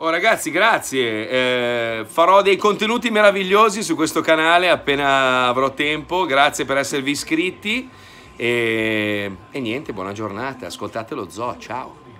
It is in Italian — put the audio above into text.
Oh ragazzi, grazie. Eh, farò dei contenuti meravigliosi su questo canale appena avrò tempo. Grazie per esservi iscritti. E, e niente, buona giornata. Ascoltate lo zoo. Ciao.